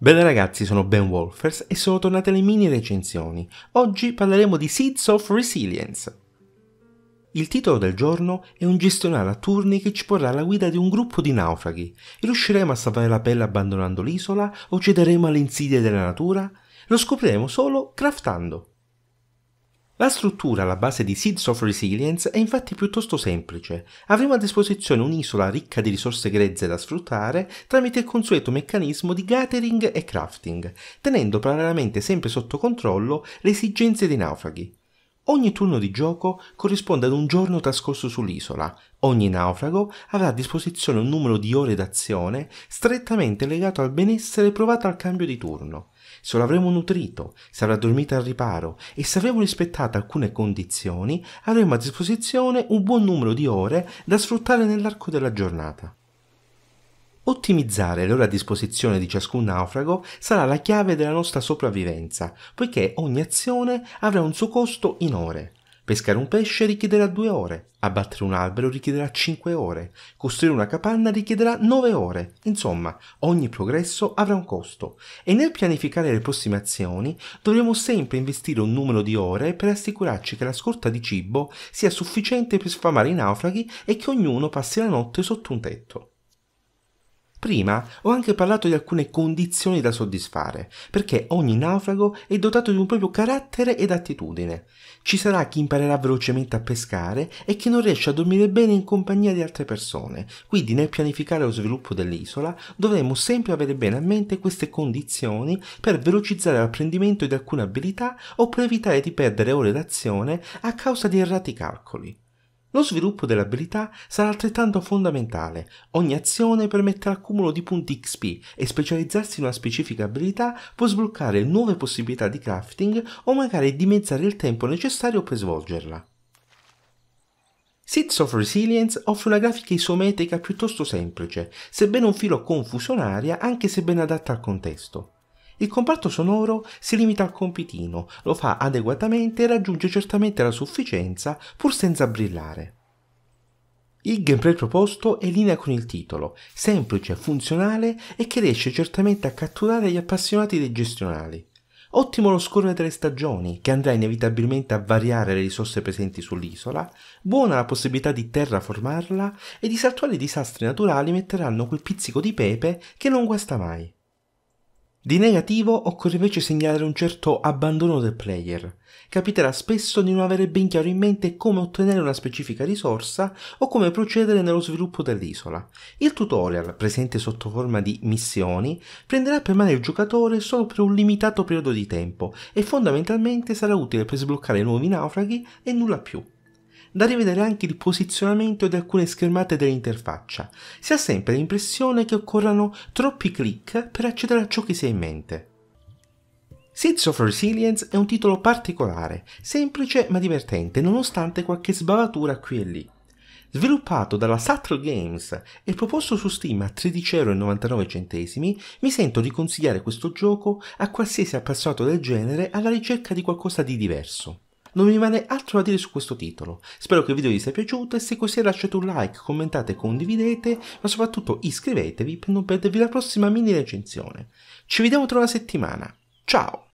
Bene ragazzi, sono Ben Wolfers e sono tornate le mini recensioni. Oggi parleremo di Seeds of Resilience. Il titolo del giorno è un gestionale a turni che ci porrà alla guida di un gruppo di naufraghi. Riusciremo a salvare la pelle abbandonando l'isola o cederemo alle insidie della natura? Lo scopriremo solo craftando. La struttura alla base di Seeds of Resilience è infatti piuttosto semplice. Avremo a disposizione un'isola ricca di risorse grezze da sfruttare tramite il consueto meccanismo di gathering e crafting, tenendo parallelamente sempre sotto controllo le esigenze dei naufraghi. Ogni turno di gioco corrisponde ad un giorno trascorso sull'isola. Ogni naufrago avrà a disposizione un numero di ore d'azione strettamente legato al benessere provato al cambio di turno. Se l'avremo nutrito, se avrà dormito al riparo e se avremo rispettato alcune condizioni, avremo a disposizione un buon numero di ore da sfruttare nell'arco della giornata. Ottimizzare l'ora a disposizione di ciascun naufrago sarà la chiave della nostra sopravvivenza, poiché ogni azione avrà un suo costo in ore. Pescare un pesce richiederà due ore, abbattere un albero richiederà cinque ore, costruire una capanna richiederà nove ore. Insomma, ogni progresso avrà un costo e nel pianificare le prossime azioni dovremo sempre investire un numero di ore per assicurarci che la scorta di cibo sia sufficiente per sfamare i naufraghi e che ognuno passi la notte sotto un tetto. Prima ho anche parlato di alcune condizioni da soddisfare, perché ogni naufrago è dotato di un proprio carattere ed attitudine. Ci sarà chi imparerà velocemente a pescare e chi non riesce a dormire bene in compagnia di altre persone, quindi nel pianificare lo sviluppo dell'isola dovremo sempre avere bene a mente queste condizioni per velocizzare l'apprendimento di alcune abilità o per evitare di perdere ore d'azione a causa di errati calcoli. Lo sviluppo dell'abilità sarà altrettanto fondamentale. Ogni azione permette l'accumulo di punti XP e specializzarsi in una specifica abilità può sbloccare nuove possibilità di crafting o magari dimezzare il tempo necessario per svolgerla. Seeds of Resilience offre una grafica isometrica piuttosto semplice, sebbene un filo confusionaria anche se ben adatta al contesto. Il comparto sonoro si limita al compitino, lo fa adeguatamente e raggiunge certamente la sufficienza pur senza brillare. Il gameplay proposto è in linea con il titolo, semplice, funzionale e che riesce certamente a catturare gli appassionati dei gestionali. Ottimo lo scorrere delle stagioni, che andrà inevitabilmente a variare le risorse presenti sull'isola, buona la possibilità di terraformarla e di saltuare i disastri naturali metteranno quel pizzico di pepe che non guasta mai. Di negativo occorre invece segnalare un certo abbandono del player. Capiterà spesso di non avere ben chiaro in mente come ottenere una specifica risorsa o come procedere nello sviluppo dell'isola. Il tutorial, presente sotto forma di missioni, prenderà per mano il giocatore solo per un limitato periodo di tempo e fondamentalmente sarà utile per sbloccare nuovi naufraghi e nulla più da rivedere anche il posizionamento di alcune schermate dell'interfaccia. Si ha sempre l'impressione che occorrano troppi click per accedere a ciò che si ha in mente. Seeds of Resilience è un titolo particolare, semplice ma divertente nonostante qualche sbavatura qui e lì. Sviluppato dalla Subtle Games e proposto su Steam a 13,99€, mi sento di consigliare questo gioco a qualsiasi appassionato del genere alla ricerca di qualcosa di diverso. Non mi rimane altro da dire su questo titolo. Spero che il video vi sia piaciuto e se così è lasciate un like, commentate, e condividete, ma soprattutto iscrivetevi per non perdervi la prossima mini recensione. Ci vediamo tra una settimana. Ciao!